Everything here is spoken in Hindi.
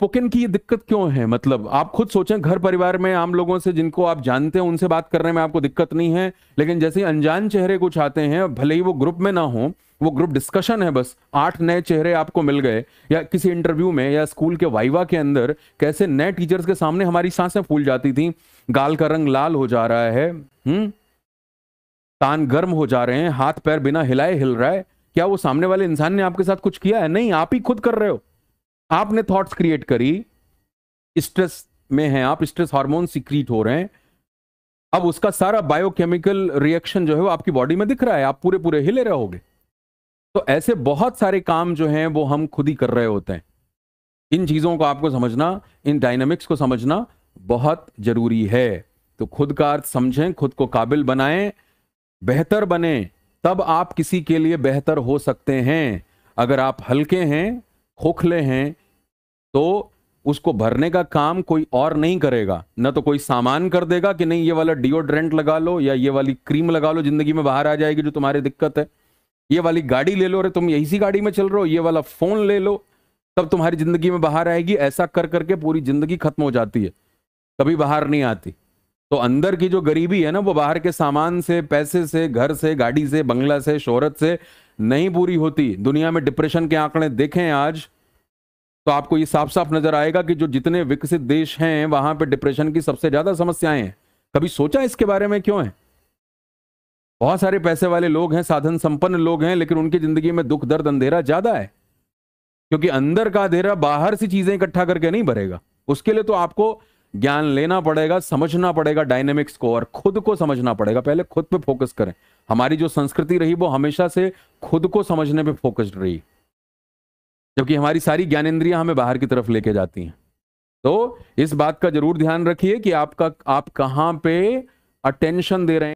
स्पोकन की ये दिक्कत क्यों है मतलब आप खुद सोचें घर परिवार में आम लोगों से जिनको आप जानते हैं उनसे बात करने में आपको दिक्कत नहीं है लेकिन जैसे अनजान चेहरे कुछ आते हैं भले ही वो ग्रुप में ना हो वो ग्रुप डिस्कशन है बस आठ नए चेहरे आपको मिल गए या किसी इंटरव्यू में या स्कूल के वाइवा के अंदर कैसे नए टीचर्स के सामने हमारी सांसें फूल जाती थी गाल का रंग लाल हो जा रहा है हम्म तान गर्म हो जा रहे हैं हाथ पैर बिना हिलाए हिल रहा है क्या वो सामने वाले इंसान ने आपके साथ कुछ किया है नहीं आप ही खुद कर रहे हो आपने थॉट्स क्रिएट करी स्ट्रेस में हैं आप स्ट्रेस हार्मोन सिक्रीट हो रहे हैं अब उसका सारा बायोकेमिकल रिएक्शन जो है वो आपकी बॉडी में दिख रहा है आप पूरे पूरे हिले रहोगे तो ऐसे बहुत सारे काम जो हैं वो हम खुद ही कर रहे होते हैं इन चीज़ों को आपको समझना इन डायनामिक्स को समझना बहुत ज़रूरी है तो खुद का अर्थ समझें खुद को काबिल बनाएं बेहतर बने तब आप किसी के लिए बेहतर हो सकते हैं अगर आप हल्के हैं खोखले हैं तो उसको भरने का काम कोई और नहीं करेगा ना तो कोई सामान कर देगा कि नहीं ये वाला डिओड्रेंट लगा लो या ये वाली क्रीम लगा लो जिंदगी में बाहर आ जाएगी जो तुम्हारी दिक्कत है ये वाली गाड़ी ले लो अरे तुम यही सी गाड़ी में चल रहे हो ये वाला फोन ले लो तब तुम्हारी जिंदगी में बाहर आएगी ऐसा कर करके पूरी जिंदगी खत्म हो जाती है कभी बाहर नहीं आती तो अंदर की जो गरीबी है ना वो बाहर के सामान से पैसे से घर से गाड़ी से बंगला से शोहरत से नहीं पूरी होती दुनिया में डिप्रेशन के आंकड़े देखें आज तो आपको ये साफ साफ नजर आएगा कि जो जितने विकसित देश हैं वहां पे डिप्रेशन की सबसे ज्यादा समस्याएं हैं कभी सोचा इसके बारे में क्यों है बहुत सारे पैसे वाले लोग हैं साधन संपन्न लोग हैं लेकिन उनकी जिंदगी में दुख दर्द अंधेरा ज्यादा है क्योंकि अंदर का अंधेरा बाहर से चीजें इकट्ठा करके नहीं भरेगा उसके लिए तो आपको ज्ञान लेना पड़ेगा समझना पड़ेगा डायनेमिक्स को और खुद को समझना पड़ेगा पहले खुद पे फोकस करें हमारी जो संस्कृति रही वो हमेशा से खुद को समझने पे फोकस्ड रही क्योंकि हमारी सारी ज्ञानेन्द्रियां हमें बाहर की तरफ लेके जाती हैं तो इस बात का जरूर ध्यान रखिए कि आपका आप कहां पे अटेंशन दे रहे हैं